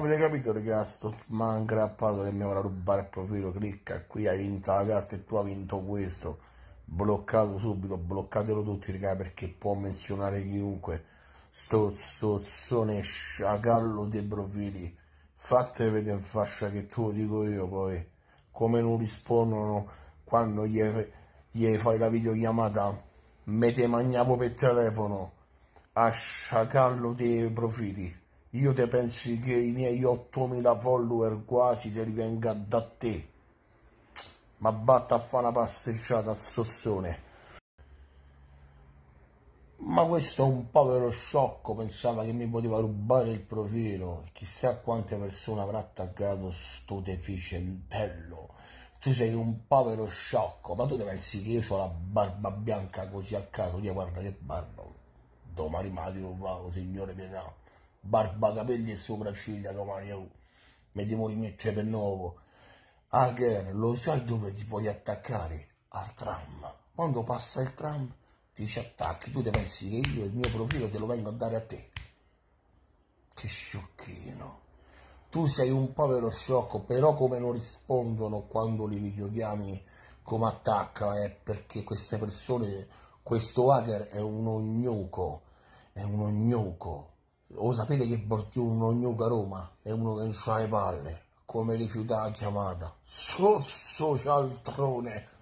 avete capito ragazzi, sto mangrappato che mi vorrà rubare il profilo, clicca qui, hai vinto la carta e tu hai vinto questo, bloccato subito, bloccatelo tutti ragazzi perché può menzionare chiunque, sto sozzone sciacallo dei profili, fate vedere in fascia che tu lo dico io poi, come non rispondono quando gli, gli fai la videochiamata, mette magnavo per telefono, a sciacallo dei profili. Io te pensi che i miei 8000 follower quasi te li venga da te? Ma batta a fare una passeggiata al sossone. Ma questo è un povero sciocco, pensava che mi poteva rubare il profilo. Chissà quante persone avrà attaccato sto deficientello. Tu sei un povero sciocco, ma tu te pensi che io ho la barba bianca così a caso? Io guarda che barba. Domani mattina va, oh, signore mio. No barba, capelli e sopracciglia domani oh. mi devo rimettere per nuovo Ager lo sai dove ti puoi attaccare? al tram quando passa il tram ti ci attacchi tu te pensi che io il mio profilo te lo vengo a dare a te che sciocchino tu sei un povero sciocco però come non rispondono quando li videochiami come attacca è eh, perché queste persone questo hacker è un ognuco è un ognuco lo sapete che non Borgiuno Gnuca Roma è uno che non ha le palle, come rifiuta la chiamata. Sosso cialtrone!